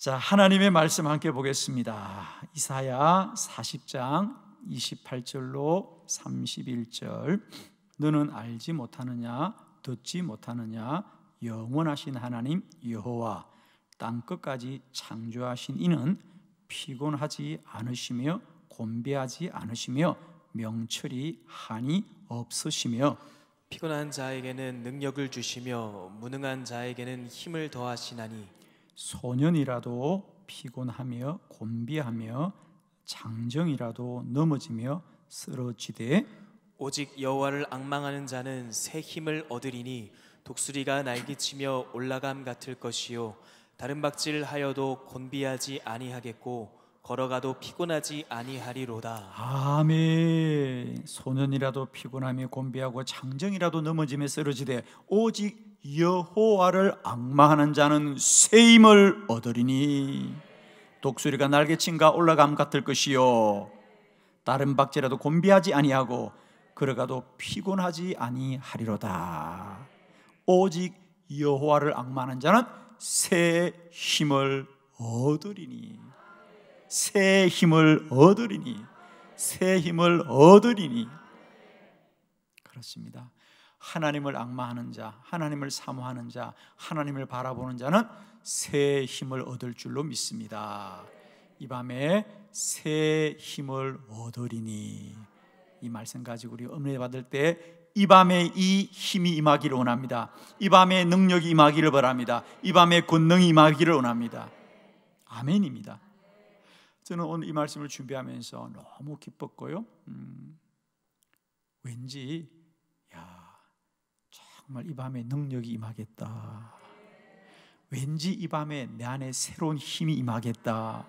자, 하나님의 말씀 함께 보겠습니다. 이사야 40장 28절로 31절. 너는 알지 못하느냐, 듣지 못하느냐, 영원하신 하나님 여호와 땅 끝까지 창조하신 이는 피곤하지 않으시며 곤비하지 않으시며 명철이 한이 없으시며 피곤한 자에게는 능력을 주시며 무능한 자에게는 힘을 더하시나니 소년이라도 피곤하며 곤비하며 장정이라도 넘어지며 쓰러지되 오직 여호와를 악망하는 자는 새 힘을 얻으리니 독수리가 날개치며 올라감 같을 것이요 다른 박질 을 하여도 곤비하지 아니하겠고 걸어가도 피곤하지 아니하리로다. 아멘. 소년이라도 피곤하며 곤비하고 장정이라도 넘어지며 쓰러지되 오직 여호와를 악마하는 자는 세임을 얻으리니 독수리가 날개친가 올라감 같을 것이요 다른 박제라도 곤비하지 아니하고 그러가도 피곤하지 아니하리로다 오직 여호와를 악마하는 자는 새 힘을 얻으리니 새 힘을 얻으리니 새 힘을 얻으리니 그렇습니다 하나님을 악마하는 자, 하나님을 사모하는 자, 하나님을 바라보는 자는 새 힘을 얻을 줄로 믿습니다. 이 밤에 새 힘을 얻으리니 이 말씀 가지고 우리 은혜 받을 때 이 밤에 이 힘이 임하기를 원합니다. 이 밤에 능력이 임하기를 바랍니다. 이 밤에 권능이 임하기를 원합니다. 아멘입니다. 저는 오늘 이 말씀을 준비하면서 너무 기뻤고요. 음, 왠지 정말 이 밤에 능력이 임하겠다. 왠지 이 밤에 내 안에 새로운 힘이 임하겠다.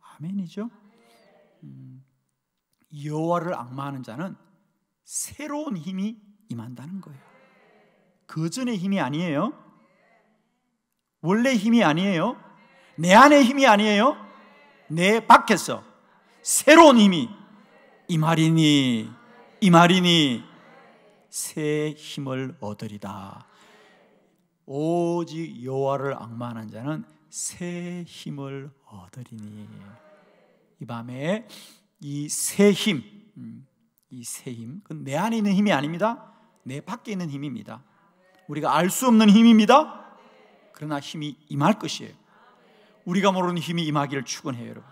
아멘이죠. 음, 여호와를 악마하는 자는 새로운 힘이 임한다는 거예요. 그 전의 힘이 아니에요. 원래 힘이 아니에요. 내 안의 힘이 아니에요. 내 밖에서 새로운 힘이 이말이니이말이니 새 힘을 얻으리다. 오직 여호와를 악만한 자는 새 힘을 얻으리니 이 밤에 이 새 힘, 음, 이새 힘, 그 내 안에 있는 힘이 아닙니다. 내 밖에 있는 힘입니다. 우리가 알 수 없는 힘입니다. 그러나 힘이 임할 것이에요. 우리가 모르는 힘이 임하기를 축원해요, 여러분.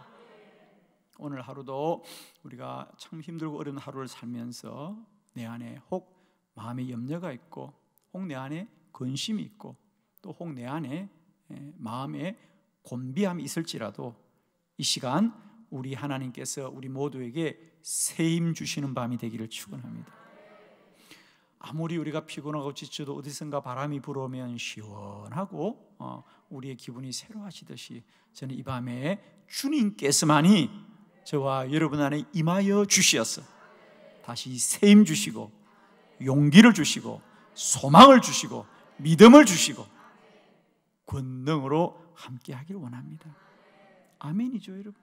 오늘 하루도 우리가 참 힘들고 어려운 하루를 살면서 내 안에 혹 마음의 염려가 있고 혹내 안에 근심이 있고 또혹내 안에 예, 마음의 곤비함이 있을지라도 이 시간 우리 하나님께서 우리 모두에게 세임 주시는 밤이 되기를 축원합니다. 아무리 우리가 피곤하고 지쳐도 어디선가 바람이 불어오면 시원하고 어, 우리의 기분이 새로워지듯이 저는 이 밤에 주님께서만이 저와 여러분 안에 임하여 주시어서 다시 세임 주시고 용기를 주시고 소망을 주시고 믿음을 주시고 권능으로 함께 하길 원합니다. 아멘이죠, 여러분.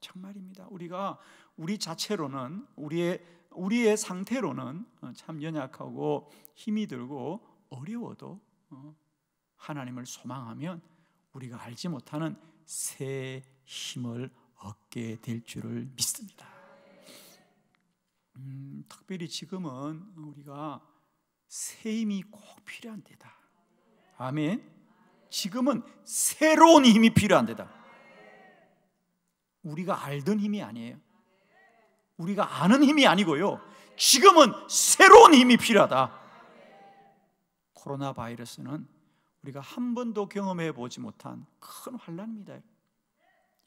정말입니다. 우리가 우리 자체로는 우리의 우리의 상태로는 어, 참 연약하고 힘이 들고 어려워도 어, 하나님을 소망하면 우리가 알지 못하는 새 힘을 얻게 될 줄을 믿습니다. 음, 특별히 지금은 우리가 새 힘이 꼭 필요한 데다. 아멘. 지금은 새로운 힘이 필요한 데다. 우리가 알던 힘이 아니에요. 우리가 아는 힘이 아니고요. 지금은 새로운 힘이 필요하다. 코로나 바이러스는 우리가 한 번도 경험해 보지 못한 큰 환란입니다.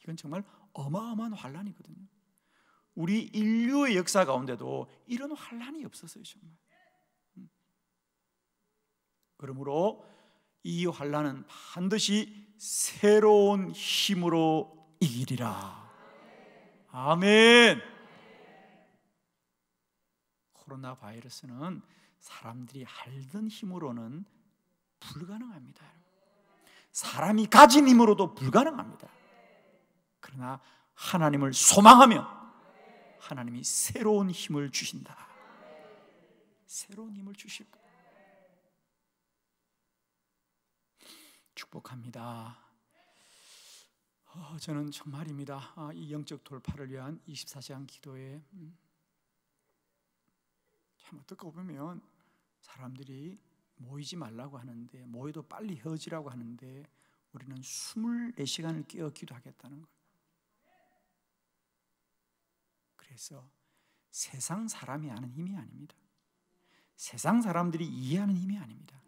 이건 정말 어마어마한 환란이거든요. 우리 인류의 역사 가운데도 이런 환란이 없었어요 정말. 음. 그러므로 이 환란은 반드시 새로운 힘으로 이기리라. 아멘. 코로나 바이러스는 사람들이 알던 힘으로는 불가능합니다. 사람이 가진 힘으로도 불가능합니다. 그러나 하나님을 소망하며 하나님이 새로운 힘을 주신다. 새로운 힘을 주실 거 축복합니다. 어, 저는 정말입니다. 아, 이 영적 돌파를 위한 24시간 기도에 음, 참 어떻게 보면 사람들이 모이지 말라고 하는데 모여도 빨리 헤어지라고 하는데 우리는 24시간을 끼어 기도하겠다는 거예요. 그래서 세상 사람이 아는 힘이 아닙니다. 세상 사람들이 이해하는 힘이 아닙니다.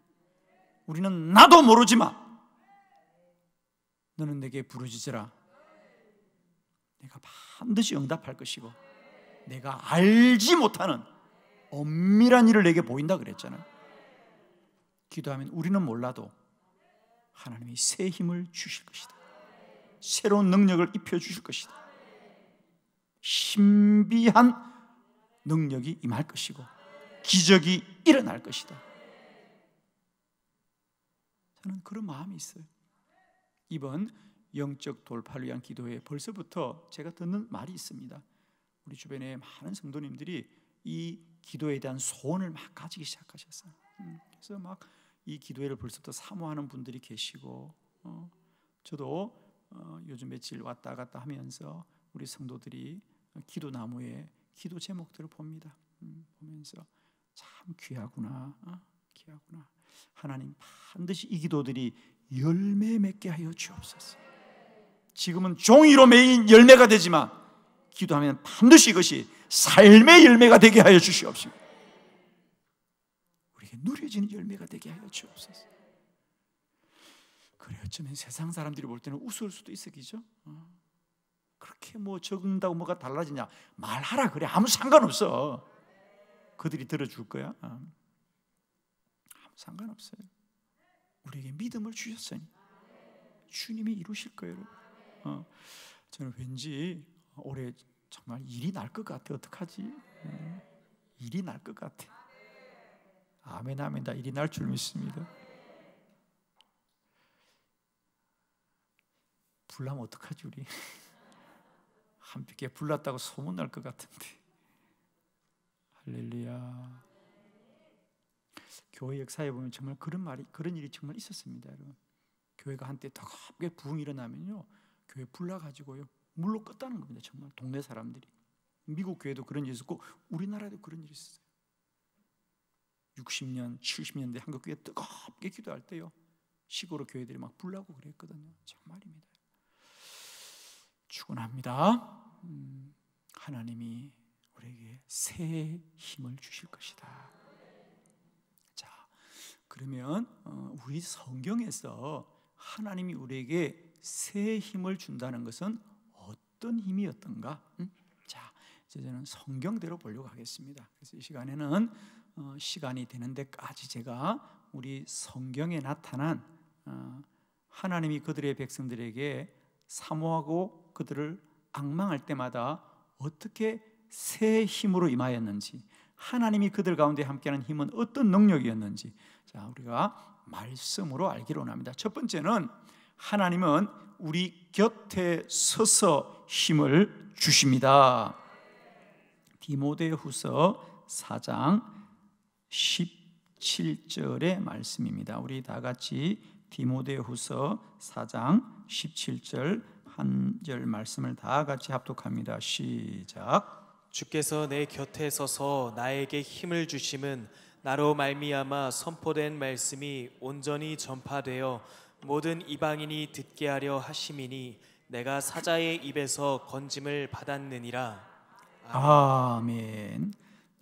우리는 나도 모르지만 너는 내게 부르짖으라. 내가 반드시 응답할 것이고 내가 알지 못하는 엄밀한 일을 내게 보인다 그랬잖아요. 기도하면 우리는 몰라도 하나님이 새 힘을 주실 것이다. 새로운 능력을 입혀 주실 것이다. 신비한 능력이 임할 것이고 기적이 일어날 것이다. 저는 그런 마음이 있어요. 이번 영적 돌파를 위한 기도회 벌써부터 제가 듣는 말이 있습니다. 우리 주변에 많은 성도님들이 이 기도에 대한 소원을 막 가지기 시작하셨어요. 음, 그래서 막 이 기도회를 벌써부터 사모하는 분들이 계시고, 어, 저도 어, 요즘 며칠 왔다 갔다 하면서 우리 성도들이 기도 나무에 기도 제목들을 봅니다. 음, 보면서 참 귀하구나, 어? 귀하구나. 하나님 반드시 이 기도들이 열매 맺게 하여 주옵소서. 지금은 종이로 매인 열매가 되지만 기도하면 반드시 이것이 삶의 열매가 되게 하여 주시옵소서. 우리에게 누려지는 열매가 되게 하여 주옵소서. 그래 어쩌면 세상 사람들이 볼 때는 웃을 수도 있어, 그죠? 어. 그렇게 뭐 적은다고 뭐가 달라지냐? 말하라 그래. 아무 상관없어. 그들이 들어줄 거야. 어. 아무 상관없어요. 우리에게 믿음을 주셨으니 주님이 이루실 거예요. 어, 저는 왠지 올해 정말 일이 날 것 같아. 어떡하지? 어. 일이 날 것 같아. 아멘, 아멘. 다 일이 날 줄 믿습니다. 불나면 어떡하지, 우리? 함께 불났다고 소문날 것 같은데. 할렐루야. 교회 역사에 보면 정말 그런 말이 그런 일이 정말 있었습니다, 여러분. 교회가 한때 더겁게 부흥 일어나면요. 교회 불나 가지고요. 물로 껐다는 겁니다. 정말 동네 사람들이. 미국 교회도 그런 일이 있었고 우리나라도 그런 일이 있었어요. 60년, 70년대 한국 교회 뜨겁게 기도할 때요. 시골의 교회들이 막 불나고 그랬거든요. 정말입니다. 축원합니다. 음, 하나님이 우리에게 새 힘을 주실 것이다. 자, 그러면 어, 우리 성경에서 하나님이 우리에게 새 힘을 준다는 것은 어떤 힘이었던가? 음? 자, 이제 저는 성경대로 보려고 하겠습니다. 그래서 이 시간에는 어, 시간이 되는 데까지 제가 우리 성경에 나타난 어, 하나님이 그들의 백성들에게 사모하고 그들을 악망할 때마다 어떻게 새 힘으로 임하였는지 하나님이 그들 가운데 함께하는 힘은 어떤 능력이었는지 자 우리가 말씀으로 알기로 합니다. 첫 번째는 하나님은 우리 곁에 서서 힘을 주십니다. 디모데후서 4장 17절의 말씀입니다. 우리 다 같이 디모데후서 4장 17절 한 절 말씀을 다 같이 합독합니다. 시작. 주께서 내 곁에 서서 나에게 힘을 주심은 나로 말미암아 선포된 말씀이 온전히 전파되어 모든 이방인이 듣게 하려 하심이니 내가 사자의 입에서 건짐을 받았느니라. 아멘.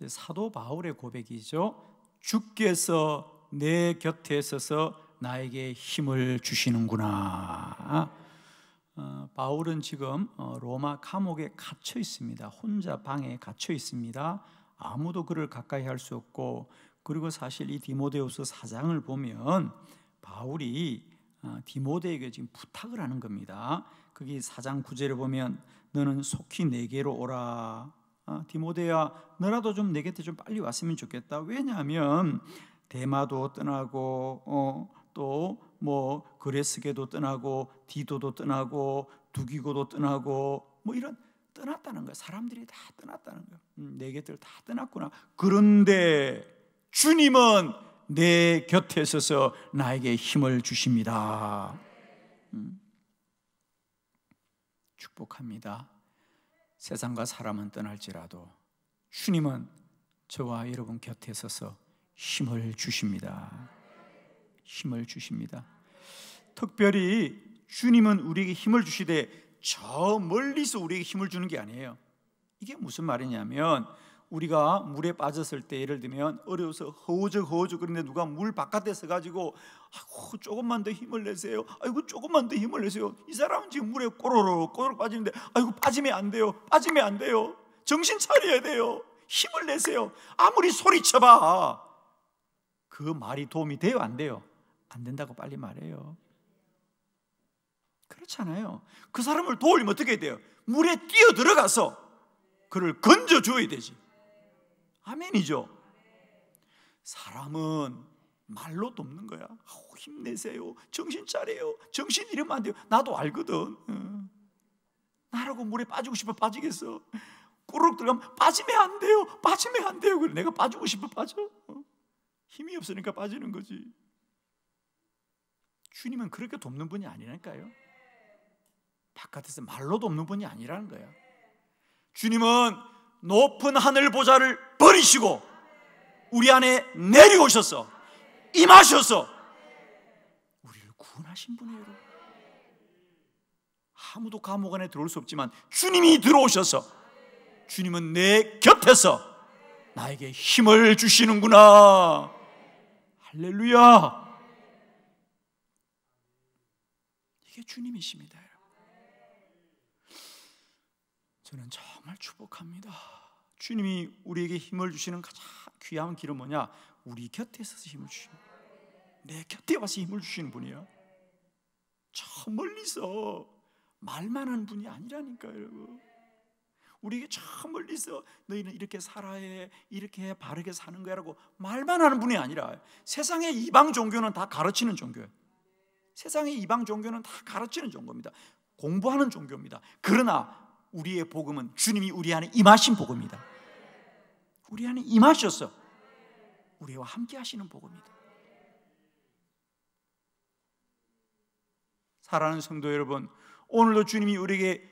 사도 바울의 고백이죠. 주께서 내 곁에 서서 나에게 힘을 주시는구나. 어, 바울은 지금 어, 로마 감옥에 갇혀 있습니다. 혼자 방에 갇혀 있습니다. 아무도 그를 가까이 할 수 없고 그리고 사실 이 디모데후서 사장을 보면 바울이 어, 디모데에게 지금 부탁을 하는 겁니다. 거기 사장 구제를 보면 너는 속히 내게로 오라. 디모데야, 너라도 좀내곁좀 빨리 왔으면 좋겠다. 왜냐하면 대마도 떠나고 어, 또뭐 그레스게도 떠나고 디도도 떠나고 두기고도 떠나고 뭐 이런 떠났다는 거야. 사람들이 다 떠났다는 거야. 음, 내 곁을 다 떠났구나. 그런데 주님은 내 곁에 서서 나에게 힘을 주십니다. 음. 축복합니다. 세상과 사람은 떠날지라도 주님은 저와 여러분 곁에 서서 힘을 주십니다. 힘을 주십니다. 특별히 주님은 우리에게 힘을 주시되 저 멀리서 우리에게 힘을 주는 게 아니에요. 이게 무슨 말이냐면 우리가 물에 빠졌을 때 예를 들면 어려워서 허우적 허우적 그런데 누가 물 바깥에서 가지고 아이고 조금만 더 힘을 내세요. 아이고 조금만 더 힘을 내세요. 이 사람은 지금 물에 꼬르륵 꼬르륵 빠지는데 아이고 빠지면 안 돼요. 빠지면 안 돼요. 정신 차려야 돼요. 힘을 내세요. 아무리 소리쳐봐 그 말이 도움이 돼요 안 돼요? 안 된다고 빨리 말해요. 그렇잖아요. 그 사람을 도울면 어떻게 돼요? 물에 뛰어 들어가서 그를 건져 줘야 되지. 아멘이죠. 사람은 말로 돕는 거야. 아우, 힘내세요. 정신 차려요. 정신 이러면 안 돼요. 나도 알거든. 나라고 물에 빠지고 싶어 빠지겠어. 꾸르 들어가면 빠지면 안 돼요. 빠지면 안 돼요. 그래 내가 빠지고 싶어 빠져. 힘이 없으니까 빠지는 거지. 주님은 그렇게 돕는 분이 아니라니까요. 바깥에서 말로 돕는 분이 아니라는 거예요. 주님은 높은 하늘 보좌를 버리시고 우리 안에 내려오셔서 임하셔서 우리를 구원하신 분이에요. 여러분. 아무도 감옥 안에 들어올 수 없지만 주님이 들어오셔서 주님은 내 곁에서 나에게 힘을 주시는구나. 할렐루야. 그게 주님이십니다. 저는 정말 축복합니다. 주님이 우리에게 힘을 주시는 가장 귀한 길은 뭐냐? 우리 곁에서 힘을 주십내 곁에 와서 힘을 주시는 분이야. 저 멀리서 말만 한 분이 아니라니까 여러분. 우리에게 저 멀리서 너희는 이렇게 살아야 해, 이렇게 바르게 사는 거야라고 말만 하는 분이 아니라 세상의 이방 종교는 다 가르치는 종교예요. 세상의 이방 종교는 다 가르치는 종교입니다. 공부하는 종교입니다. 그러나 우리의 복음은 주님이 우리 안에 임하신 복음입니다 우리 안에 임하셔서 우리와 함께 하시는 복음입니다 사랑하는 성도 여러분, 오늘도 주님이 우리에게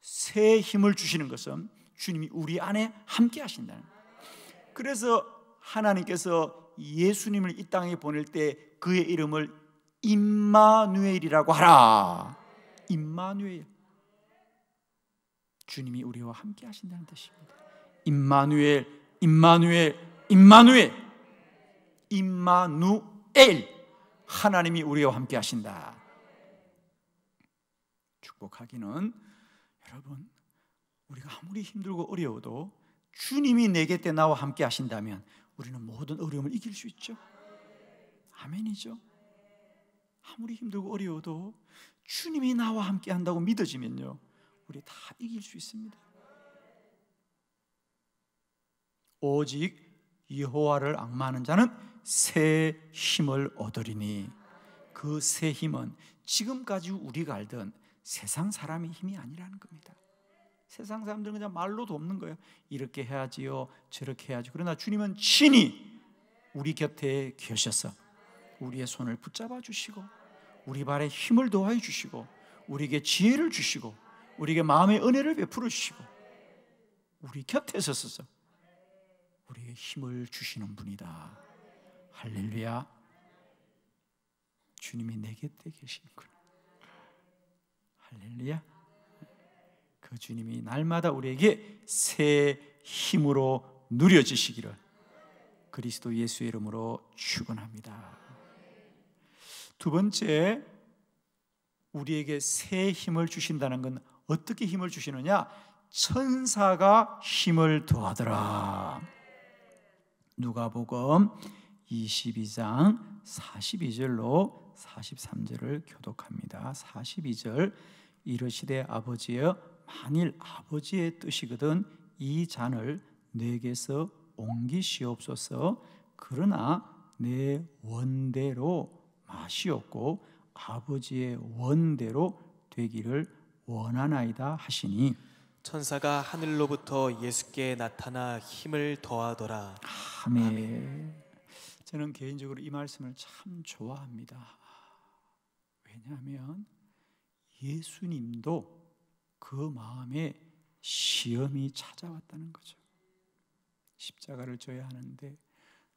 새 힘을 주시는 것은 주님이 우리 안에 함께 하신다는 그래서 하나님께서 예수님을 이 땅에 보낼 때 그의 이름을 임마누엘이라고 하라. 임마누엘. 주님이 우리와 함께 하신다는 뜻입니다. 임마누엘, 임마누엘, 임마누엘. 임마누엘. 하나님이 우리와 함께 하신다. 축복하기는 여러분 우리가 아무리 힘들고 어려워도 주님이 내게 때 나와 함께 하신다면 우리는 모든 어려움을 이길 수 있죠. 아멘이죠. 아무리 힘들고 어려워도 주님이 나와 함께 한다고 믿어지면요. 우리 다 이길 수 있습니다. 오직 여호와를 악마하는 자는 새 힘을 얻으리니 그 새 힘은 지금까지 우리가 알던 세상 사람의 힘이 아니라는 겁니다. 세상 사람들은 그냥 말로 돕는 거예요. 이렇게 해야지요. 저렇게 해야지. 그러나 주님은 친히 우리 곁에 계셔서 우리의 손을 붙잡아 주시고 우리 발에 힘을 더하여 주시고 우리에게 지혜를 주시고 우리에게 마음의 은혜를 베풀어 주시고 우리 곁에 서서 우리에게 힘을 주시는 분이다. 할렐루야. 주님이 내 곁에 계시는구나. 할렐루야. 그 주님이 날마다 우리에게 새 힘으로 누려지시기를 그리스도 예수 이름으로 축원합니다. 두 번째 우리에게 새 힘을 주신다는 건 어떻게 힘을 주시느냐? 천사가 힘을 더하더라. 누가복음 22장 42절로 43절을 교독합니다. 42절 이르시되 아버지여 만일 아버지의 뜻이거든 이 잔을 내게서 옮기시옵소서 그러나 내 원대로 아시옵고 아버지의 원대로 되기를 원하나이다 하시니 천사가 하늘로부터 예수께 나타나 힘을 더하더라. 아멘. 아멘. 저는 개인적으로 이 말씀을 참 좋아합니다. 왜냐하면 예수님도 그 마음에 시험이 찾아왔다는 거죠. 십자가를 져야 하는데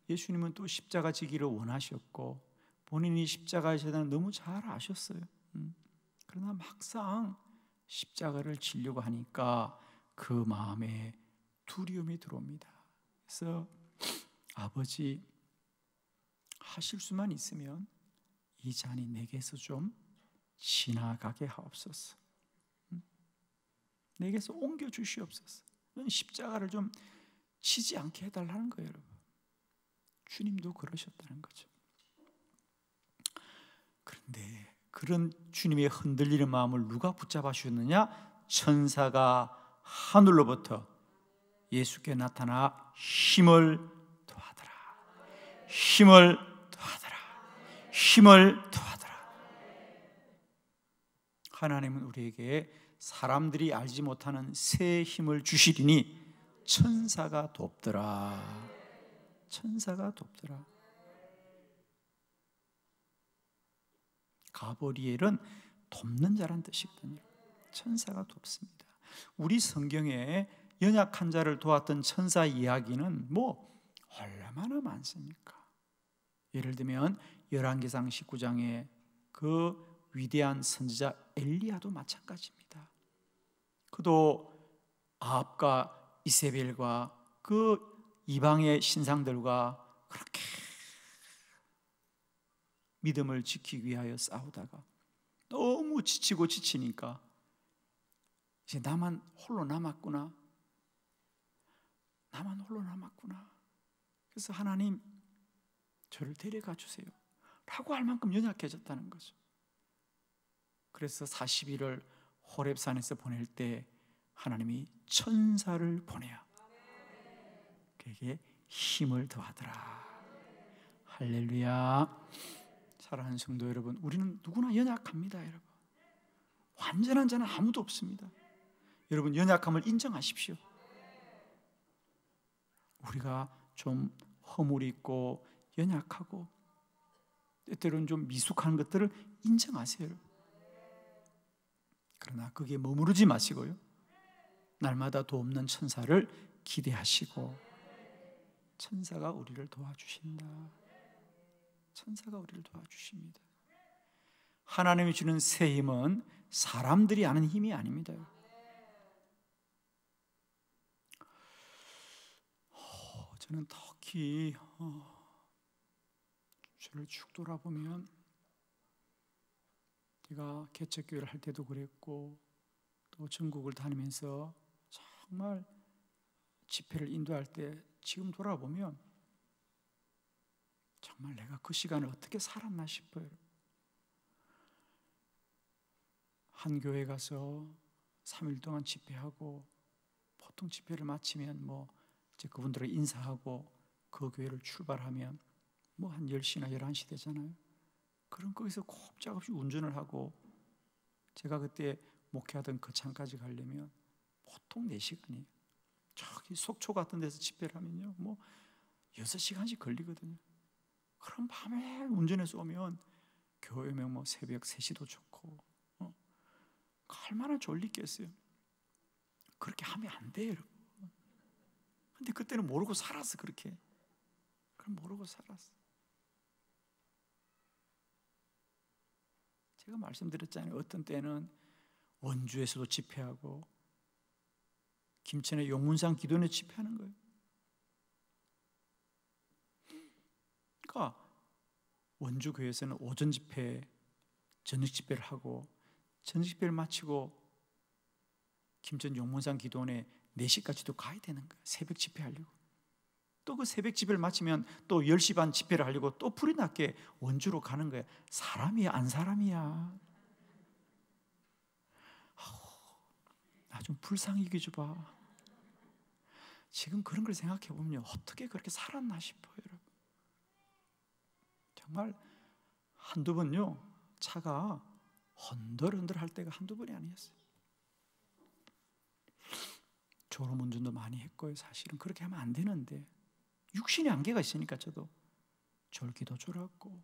예수님은 또 십자가 지기를 원하셨고 본인이 십자가의 재단을 너무 잘 아셨어요. 음. 그러나 막상 십자가를 지려고 하니까 그 마음에 두려움이 들어옵니다. 그래서 아버지 하실 수만 있으면 이 잔이 내게서 좀 지나가게 하옵소서. 음. 내게서 옮겨 주시옵소서. 십자가를 좀 치지 않게 해달라는 거예요, 여러분. 주님도 그러셨다는 거죠. 그런데 그런 주님의 흔들리는 마음을 누가 붙잡아 주셨느냐? 천사가 하늘로부터 예수께 나타나 힘을 더하더라. 힘을 더하더라. 힘을 더하더라. 하나님은 우리에게 사람들이 알지 못하는 새 힘을 주시리니 천사가 돕더라. 천사가 돕더라. 가버리엘은 돕는 자란 뜻이거든요. 천사가 돕습니다. 우리 성경에 연약한 자를 도왔던 천사 이야기는 뭐 얼마나 많습니까? 예를 들면 열왕기상 19장에 그 위대한 선지자 엘리야도 마찬가지입니다. 그도 아합과 이세벨과 그 이방의 신상들과 그렇게 믿음을 지키기 위하여 싸우다가 너무 지치고 지치니까 이제 나만 홀로 남았구나. 나만 홀로 남았구나. 그래서 하나님 저를 데려가 주세요. 라고 할 만큼 연약해졌다는 거죠. 그래서 4 1일을 호랩산에서 보낼 때 하나님이 천사를 보내야 그에게 힘을 더하더라. 할렐루야. 사랑하는 성도 여러분, 우리는 누구나 연약합니다, 여러분. 완전한 자는 아무도 없습니다. 여러분 연약함을 인정하십시오. 우리가 좀 허물이 있고 연약하고 때때로는 좀 미숙한 것들을 인정하세요. 그러나 그게 머무르지 마시고요. 날마다 도 돕는 천사를 기대하시고 천사가 우리를 도와주신다. 천사가 우리를 도와주십니다. 하나님이 주는 새 힘은 사람들이 아는 힘이 아닙니다. 어, 저는 특히 어, 를쭉 돌아보면 제가 개척교회를 할 때도 그랬고 또 전국을 다니면서 정말 집회를 인도할 때 지금 돌아보면 정말 내가 그 시간을 어떻게 살았나 싶어요. 한 교회 가서 3일 동안 집회하고 보통 집회를 마치면 뭐 이제 그분들을 인사하고 그 교회를 출발하면 뭐한 10시나 11시 되잖아요. 그럼 거기서 곱작없이 운전을 하고 제가 그때 목회하던 거창까지 그 가려면 보통 4시간이에요. 저기 속초 같은 데서 집회를 하면요. 뭐 6시간씩 걸리거든요. 그럼 밤에 운전해서 오면 교회면 뭐 새벽 3시도 좋고 어? 얼마나 졸리겠어요. 그렇게 하면 안 돼요, 여러분. 근데 그때는 모르고 살았어, 그렇게. 그럼 모르고 살았어. 제가 말씀드렸잖아요. 어떤 때는 원주에서도 집회하고 김천의 용문산 기도원에 집회하는 거예요. 목사가 원주 교회에서는 오전 집회, 저녁 집회를 하고 저녁 집회를 마치고 김천 용문산 기도원에 4시까지도 가야 되는 거야. 새벽 집회 하려고. 또 그 새벽 집회를 마치면 또 10시 반 집회를 하려고 또 불이 났게 원주로 가는 거야. 사람이야, 안 사람이야. 아, 나좀 불쌍히 여겨줘봐. 지금 그런 걸 생각해 보면 어떻게 그렇게 살았나 싶어요. 정말 한두 번요 차가 헌들헌들할 때가 한두 번이 아니었어요. 졸음 운전도 많이 했고요. 사실은 그렇게 하면 안 되는데 육신의 안개가 있으니까 저도 졸기도 졸았고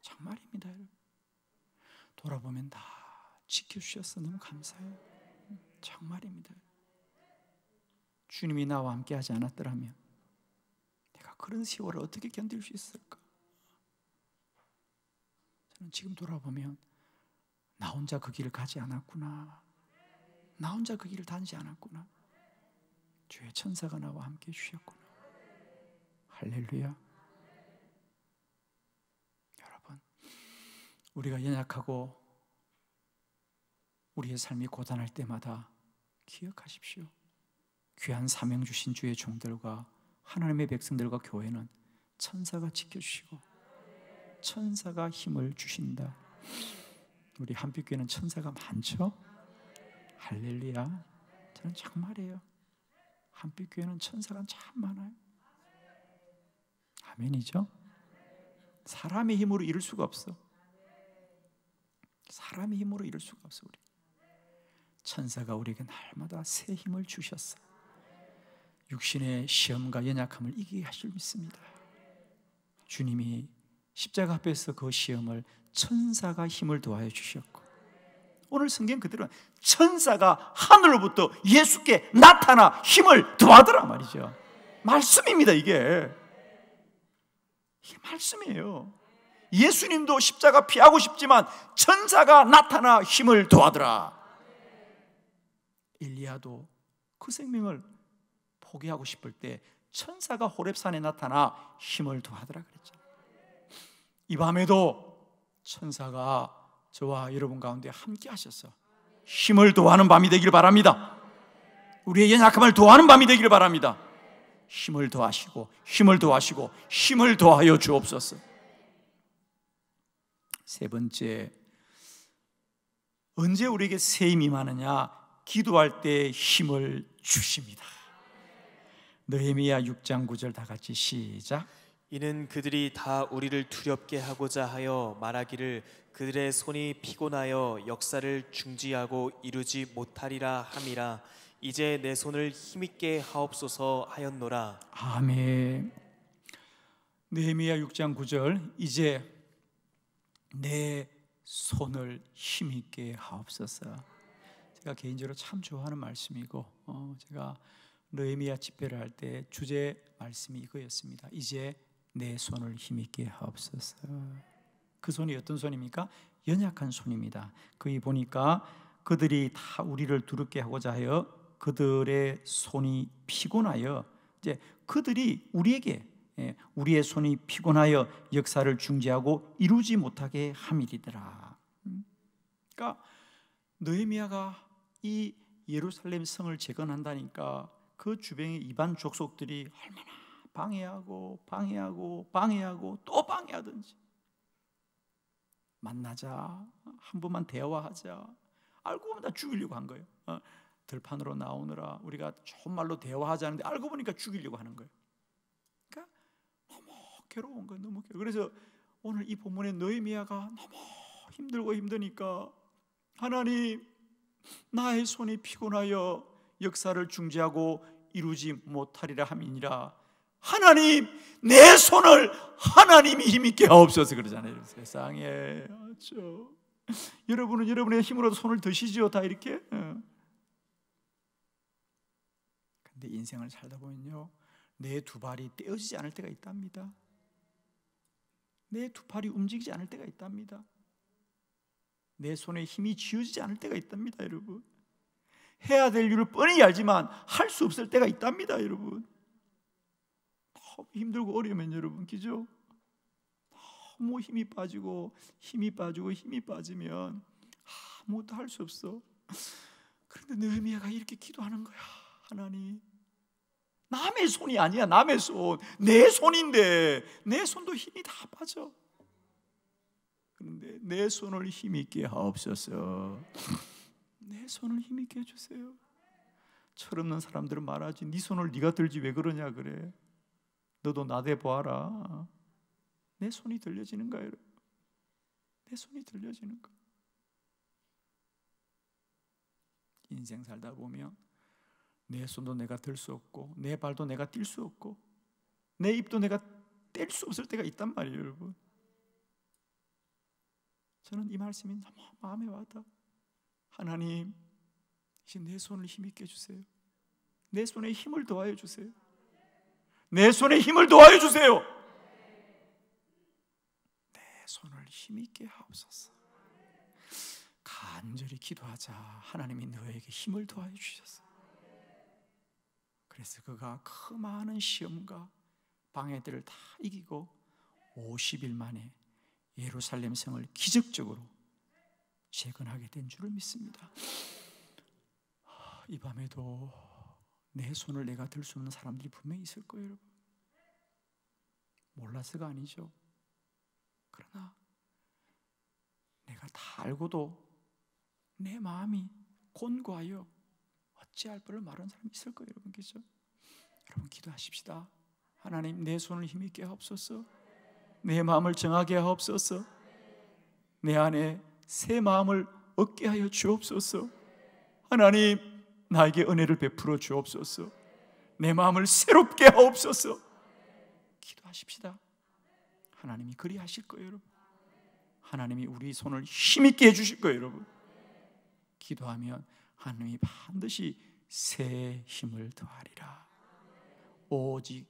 정말입니다. 여러분. 돌아보면 다 지켜주셔서 너무 감사해요. 정말입니다. 주님이 나와 함께 하지 않았더라면 내가 그런 세월을 어떻게 견딜 수 있을까? 저는 지금 돌아보면 나 혼자 그 길을 가지 않았구나. 나 혼자 그 길을 다니지 않았구나. 주의 천사가 나와 함께 주셨구나. 할렐루야. 여러분, 우리가 연약하고 우리의 삶이 고단할 때마다 기억하십시오. 귀한 사명 주신 주의 종들과 하나님의 백성들과 교회는 천사가 지켜주시고 천사가 힘을 주신다. 우리 한빛교회는 천사가 많죠? 할렐루야. 저는 정말이에요. 한빛교회는 천사가 참 많아요. 아멘이죠? 사람의 힘으로 이룰 수가 없어. 사람의 힘으로 이룰 수가 없어, 우리. 천사가 우리에게 날마다 새 힘을 주셨어. 육신의 시험과 연약함을 이기게 하실 믿습니다. 주님이 십자가 앞에서 그 시험을 천사가 힘을 도와 주셨고 오늘 성경 그대로 천사가 하늘로부터 예수께 나타나 힘을 도하더라 말이죠. 말씀입니다, 이게. 이게 말씀이에요. 예수님도 십자가 피하고 싶지만 천사가 나타나 힘을 더하더라. 엘리야도 그 생명을 포기하고 싶을 때 천사가 호렙산에 나타나 힘을 더하더라 그랬잖 이 밤에도 천사가 저와 여러분 가운데 함께 하셔서 힘을 도하는 밤이 되기를 바랍니다. 우리의 연약함을 도하는 밤이 되기를 바랍니다. 힘을 도하시고 힘을 도하시고 힘을 도하여 주옵소서. 세 번째 언제 우리에게 새 힘이 많으냐? 기도할 때 힘을 주십니다. 느헤미야 6장 9절 다 같이 시작. 이는 그들이 다 우리를 두렵게 하고자 하여 말하기를 그들의 손이 피곤하여 역사를 중지하고 이루지 못하리라 함이라 이제 내 손을 힘있게 하옵소서 하였노라 아멘 느헤미야 6장 9절 이제 내 손을 힘있게 하옵소서 제가 개인적으로 참 좋아하는 말씀이고 어, 제가 느헤미야 집회를 할 때 주제 말씀이 이거였습니다 이제 내 손을 힘있게 하옵소서. 그 손이 어떤 손입니까? 연약한 손입니다. 그이 보니까 그들이 다 우리를 두렵게 하고자 하여 그들의 손이 피곤하여 이제 그들이 우리에게 예, 우리의 손이 피곤하여 역사를 중지하고 이루지 못하게 함이리더라. 음. 그러니까 느헤미야가 이 예루살렘 성을 재건한다니까 그 주변의 이반 족속들이 얼마나 방해하고 방해하고 방해하고 또 방해하든지 만나자 한 번만 대화하자 알고 보면 다 죽이려고 한 거예요 어? 들판으로 나오느라 우리가 좋은 말로 대화하자는데 알고 보니까 죽이려고 하는 거예요 그러니까 너무 괴로운 거예요 너무 괴로워. 그래서 오늘 이 본문에 느헤미야가 너무 힘들고 힘드니까 하나님 나의 손이 피곤하여 역사를 중지하고 이루지 못하리라 함이니라 하나님 내 손을 하나님이 힘있게 하옵소서 그러잖아요. 세상에. 그 여러분은 여러분의 힘으로 손을 드시지요. 다 이렇게. 어. 근데 인생을 살다 보면요. 내 두 발이 떼어지지 않을 때가 있답니다. 내 두 팔이 움직이지 않을 때가 있답니다. 내 손에 힘이 쥐어지지 않을 때가 있답니다, 여러분. 해야 될 일을 뻔히 알지만 할 수 없을 때가 있답니다, 여러분. 너무 힘들고 어려우면 여러분 기죠 너무 힘이 빠지고 힘이 빠지고 힘이 빠지면 아무것도 할 수 없어. 그런데 느헤미야가 이렇게 기도하는 거야. 하나님 남의 손이 아니야. 남의 손. 내 손인데 내 손도 힘이 다 빠져. 그런데 내 손을 힘 있게 하옵소서. 내 손을 힘 있게 해 주세요. 철없는 사람들은 말하지. 네 손을 네가 들지 왜 그러냐 그래. 너도 나대 보아라. 내 손이 들려지는 거예요. 내 손이 들려지는 거. 인생 살다 보면 내 손도 내가 들 수 없고 내 발도 내가 뛸 수 없고 내 입도 내가 뗄 수 없을 때가 있단 말이에요, 여러분. 저는 이 말씀이 너무 마음에 와닿 하나님, 이제 내 손을 힘있게 주세요. 내 손에 힘을 더하여 주세요. 내 손에 힘을 도와 주세요. 내 손을 힘있게 하옵소서. 간절히 기도하자 하나님이 너에게 힘을 도와 주셨어. 그래서 그가 그 많은 시험과 방해들을 다 이기고 50일 만에 예루살렘 성을 기적적으로 재건하게 된 줄을 믿습니다. 이 밤에도 내 손을 내가 들 수 없는 사람들이 분명히 있을 거예요, 여러분. 몰라서가 아니죠. 그러나 내가 다 알고도 내 마음이 곤고하여 어찌할 바를 말하는 사람이 있을 거예요, 여러분. 그죠? 여러분 기도하십시다. 하나님 내 손을 힘있게 하옵소서. 내 마음을 정하게 하옵소서. 내 안에 새 마음을 얻게 하여 주옵소서. 하나님 나에게 은혜를 베풀어 주옵소서. 내 마음을 새롭게 하옵소서. 기도하십시다. 하나님이 그리하실 거예요, 여러분. 하나님이 우리 손을 힘있게 해주실 거예요, 여러분. 기도하면 하나님이 반드시 새 힘을 더하리라. 오직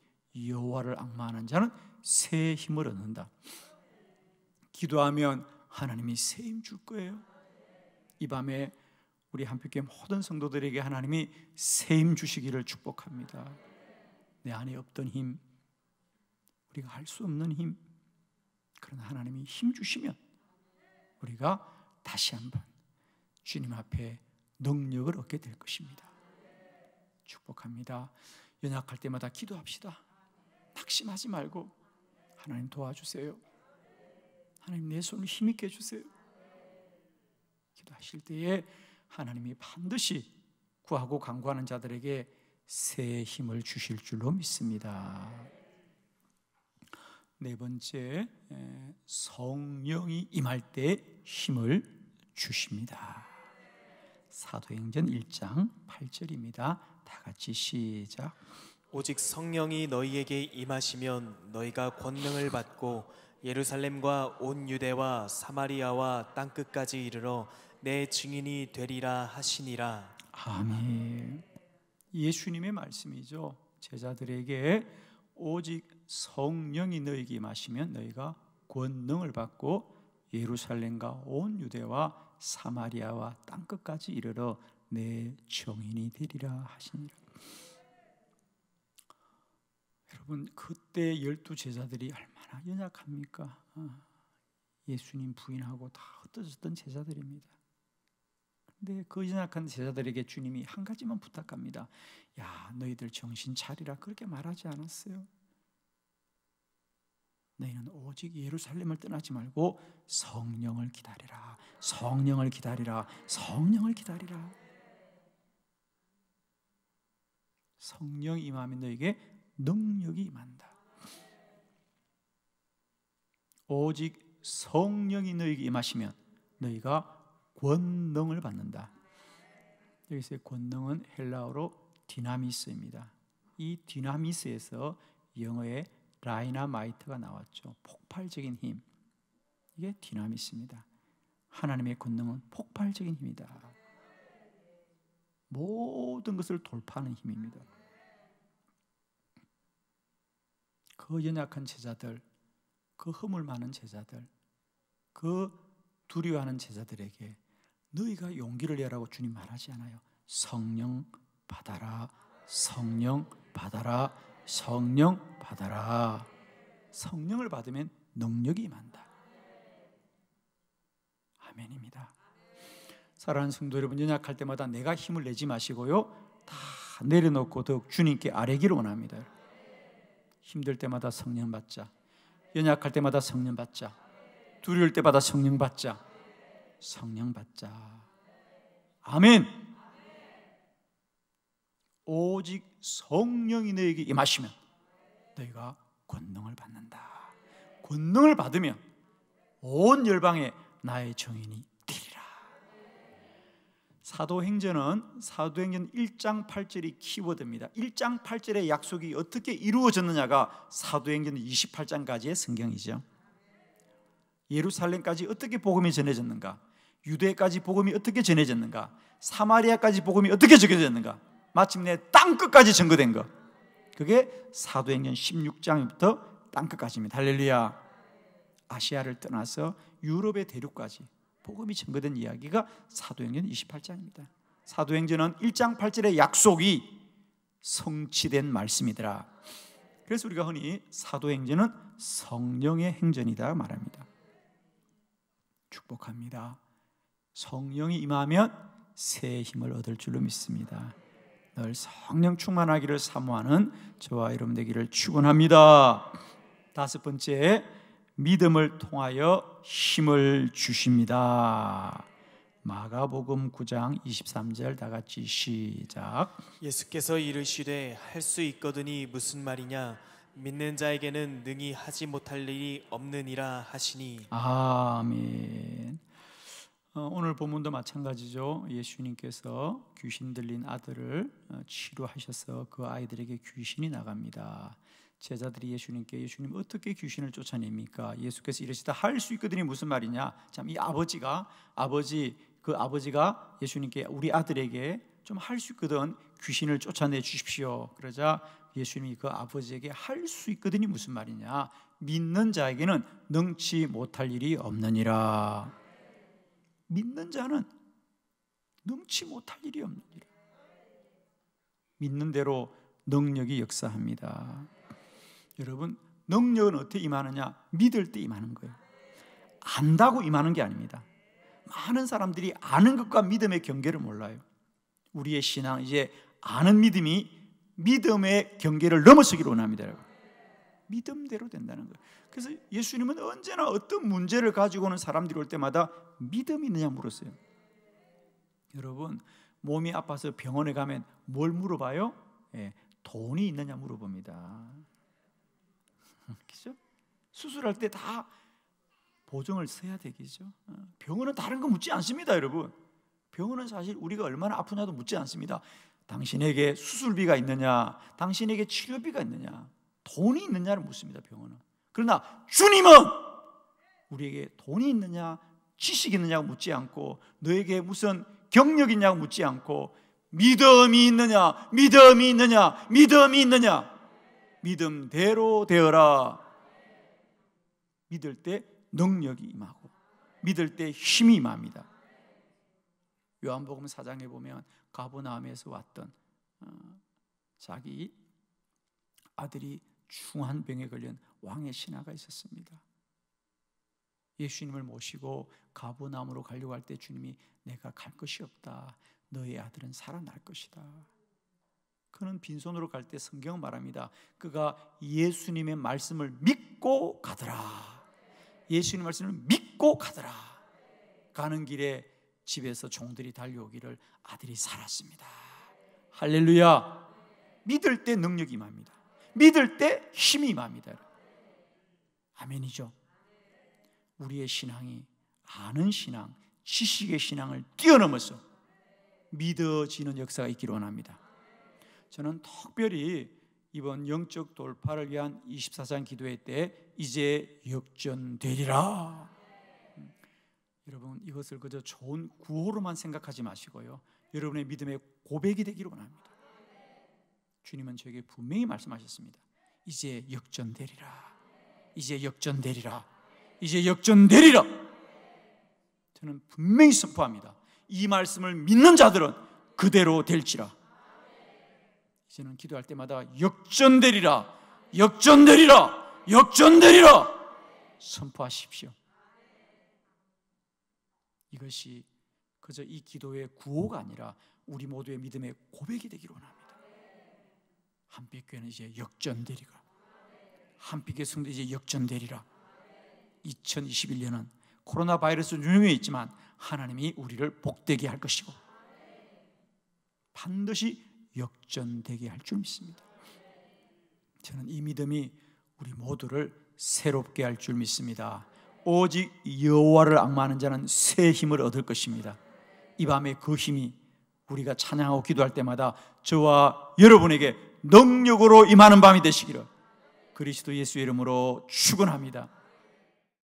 여호와를 악마하는 자는 새 힘을 얻는다. 기도하면 하나님이 새 힘 줄 거예요. 이 밤에 우리 한필교회 모든 성도들에게 하나님이 세임 주시기를 축복합니다. 내 안에 없던 힘, 우리가 할 수 없는 힘, 그러 하나님이 힘 주시면 우리가 다시 한번 주님 앞에 능력을 얻게 될 것입니다. 축복합니다. 연약할 때마다 기도합시다. 낙심하지 말고 하나님 도와주세요. 하나님 내 손을 힘있게 해주세요. 기도하실 때에 하나님이 반드시 구하고 간구하는 자들에게 새 힘을 주실 줄로 믿습니다. 네 번째 성령이 임할 때 힘을 주십니다. 사도행전 1장 8절입니다. 다 같이 시작. 오직 성령이 너희에게 임하시면 너희가 권능을 받고 예루살렘과 온 유대와 사마리아와 땅 끝까지 이르러 내 증인이 되리라 하시니라. 아멘. 예수님의 말씀이죠. 제자들에게 오직 성령이 너희에게 마시면 너희가 권능을 받고 예루살렘과 온 유대와 사마리아와 땅 끝까지 이르러 내 정인이 되리라 하시니라. 여러분 그때 열두 제자들이 얼마나 연약합니까? 아, 예수님 부인하고 다 흩어졌던 제자들입니다. 근데 네, 그 연약한 제자들에게 주님이 한 가지만 부탁합니다. 야, 너희들 정신 차리라 그렇게 말하지 않았어요. 너희는 오직 예루살렘을 떠나지 말고 성령을 기다리라. 성령을 기다리라. 성령을 기다리라. 성령 임하면 너에게 능력이 임한다. 오직 성령이 너에게 임하시면 너희가 권능을 받는다. 여기서 권능은 헬라어로 디나미스입니다. 이 디나미스에서 영어의 라이나마이트가 나왔죠. 폭발적인 힘. 이게 디나미스입니다. 하나님의 권능은 폭발적인 힘이다. 모든 것을 돌파하는 힘입니다. 그 연약한 제자들, 그 허물 많은 제자들, 그 두려워하는 제자들에게 너희가 용기를 내라고 주님 말하지 않아요. 성령 받아라. 성령 받아라. 성령 받아라. 성령을 받으면 능력이 임한다. 아멘입니다. 사랑하는 성도 여러분, 연약할 때마다 내가 힘을 내지 마시고요. 다 내려놓고 더 주님께 아뢰기를 원합니다. 힘들 때마다 성령 받자. 연약할 때마다 성령 받자. 두려울 때마다 성령 받자. 성령 받자. 아멘. 오직 성령이 너에게 임하시면 너희가 권능을 받는다. 권능을 받으면 온 열방에 나의 정인이 되리라. 사도행전은 사도행전 1장 8절이 키워드입니다. 1장 8절의 약속이 어떻게 이루어졌느냐가 사도행전 28장까지의 성경이죠. 예루살렘까지 어떻게 복음이 전해졌는가? 유대까지 복음이 어떻게 전해졌는가? 사마리아까지 복음이 어떻게 전해졌는가? 마침내 땅끝까지 전거된 것. 그게 사도행전 16장부터 땅끝까지입니다. 할렐루야. 아시아를 떠나서 유럽의 대륙까지 복음이 전거된 이야기가 사도행전 28장입니다. 사도행전은 1장 8절의 약속이 성취된 말씀이더라. 그래서 우리가 흔히 사도행전은 성령의 행전이다 말합니다. 축복합니다. 성령이 임하면 새 힘을 얻을 줄로 믿습니다. 늘 성령 충만하기를 사모하는 저와 여러분 되기를 축원합니다. 다섯 번째 믿음을 통하여 힘을 주십니다. 마가복음 9장 23절 다 같이 시작. 예수께서 이르시되 할 수 있거든이 무슨 말이냐 믿는 자에게는 능히 하지 못할 일이 없느니라 하시니. 아멘. 어, 오늘 본문도 마찬가지죠. 예수님께서 귀신 들린 아들을 어, 치료하셔서 그 아이들에게 귀신이 나갑니다. 제자들이 예수님께 예수님 어떻게 귀신을 쫓아냅니까? 예수께서 이르시다 할 수 있거든이 무슨 말이냐? 참 이 아버지가 아버지 그 아버지가 예수님께 우리 아들에게 좀 할 수 있거든 귀신을 쫓아내 주십시오. 그러자 예수님이 그 아버지에게 할 수 있거든이 무슨 말이냐? 믿는 자에게는 능치 못할 일이 없느니라. 믿는 자는 능치 못할 일이 없느니라. 믿는 대로 능력이 역사합니다. 여러분, 능력은 어떻게 임하느냐? 믿을 때 임하는 거예요. 안다고 임하는 게 아닙니다. 많은 사람들이 아는 것과 믿음의 경계를 몰라요. 우리의 신앙 이제 아는 믿음이 믿음의 경계를 넘어서기를 원합니다. 여러분. 믿음대로 된다는 거예요. 그래서 예수님은 언제나 어떤 문제를 가지고 오는 사람들이 올 때마다 믿음이 있느냐 물었어요. 여러분 몸이 아파서 병원에 가면 뭘 물어봐요? 예, 돈이 있느냐 물어봅니다. 그죠? 수술할 때 다 보증을 써야 되겠죠. 어, 병원은 다른 거 묻지 않습니다, 여러분. 병원은 사실 우리가 얼마나 아프냐도 묻지 않습니다. 당신에게 수술비가 있느냐, 당신에게 치료비가 있느냐, 돈이 있느냐를 묻습니다. 병원은. 그러나 주님은 우리에게 돈이 있느냐, 지식이 있느냐고 묻지 않고 너에게 무슨 경력이 있냐고 묻지 않고 믿음이 있느냐, 믿음이 있느냐, 믿음이 있느냐. 믿음대로 되어라. 믿을 때 능력이 임하고 믿을 때 힘이 임합니다. 요한복음 4장에 보면 가보나움에서 왔던 어, 자기 아들이 중한 병에 걸린 왕의 신하가 있었습니다. 예수님을 모시고 가보나무로 가려고 할 때 주님이 내가 갈 것이 없다. 너의 아들은 살아날 것이다. 그는 빈손으로 갈 때 성경 말합니다. 그가 예수님의 말씀을 믿고 가더라. 예수님 말씀을 믿고 가더라. 가는 길에 집에서 종들이 달려오기를 아들이 살았습니다. 할렐루야. 믿을 때 능력이 임니다 믿을 때 힘이 임합니다. 아멘이죠. 우리의 신앙이 아는 신앙, 지식의 신앙을 뛰어넘어서 믿어지는 역사가 있기를 원합니다. 저는 특별히 이번 영적 돌파를 위한 24장 기도회 때 이제 역전되리라. 음, 여러분 이것을 그저 좋은 구호로만 생각하지 마시고요. 여러분의 믿음의 고백이 되기를 원합니다. 주님은 저에게 분명히 말씀하셨습니다. 이제 역전되리라. 이제 역전되리라. 이제 역전되리라. 저는 분명히 선포합니다. 이 말씀을 믿는 자들은 그대로 될지라. 이제는 기도할 때마다 역전되리라. 역전되리라. 역전되리라. 선포하십시오. 이것이 그저 이 기도의 구호가 아니라 우리 모두의 믿음의 고백이 되기를 합니다 한빛 교회는 이제 역전되리라. 한빛 교회 성도 이제 역전되리라. 2021년은 코로나 바이러스 유명해 있지만 하나님이 우리를 복되게 할 것이고 반드시 역전되게 할 줄 믿습니다. 저는 이 믿음이 우리 모두를 새롭게 할 줄 믿습니다. 오직 여호와를 악마하는 자는 새 힘을 얻을 것입니다. 이 밤에 그 힘이 우리가 찬양하고 기도할 때마다 저와 여러분에게 능력으로 임하는 밤이 되시기를 그리스도 예수 이름으로 축원합니다.